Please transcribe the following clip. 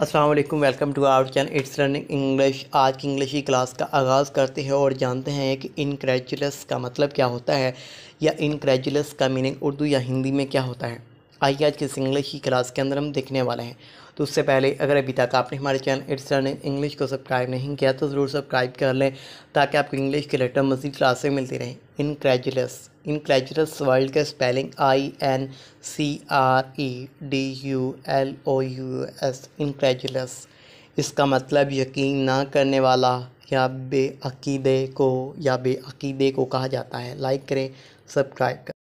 Aslam welcome to our channel it's learning English आज की English की क्लास का आगाज़ करते हैं और जानते हैं कि इनक्रेजुलस का मतलब क्या होता है या इनक्रेजुलस का मीनिंग उर्दू या हिंदी में क्या होता है आइए आज किस इंग्लिश की क्लास के अंदर हम देखने वाले हैं तो उससे पहले अगर अभी तक आपने हमारे चैनल इट्स रन इंग्लिश को सब्सक्राइब नहीं किया तो ज़रूर सब्सक्राइब कर लें ताकि आपको इंग्लिश के लेटर मजीद क्लासें मिलती रहें इनक्रेजुलस इनक्रेजुलस वर्ल्ड का spelling I N C R E D U L O U S incredulous इसका मतलब यकीन ना करने वाला या बेअकीदे को या बेअकीदे को कहा जाता है लाइक करें सब्सक्राइब करें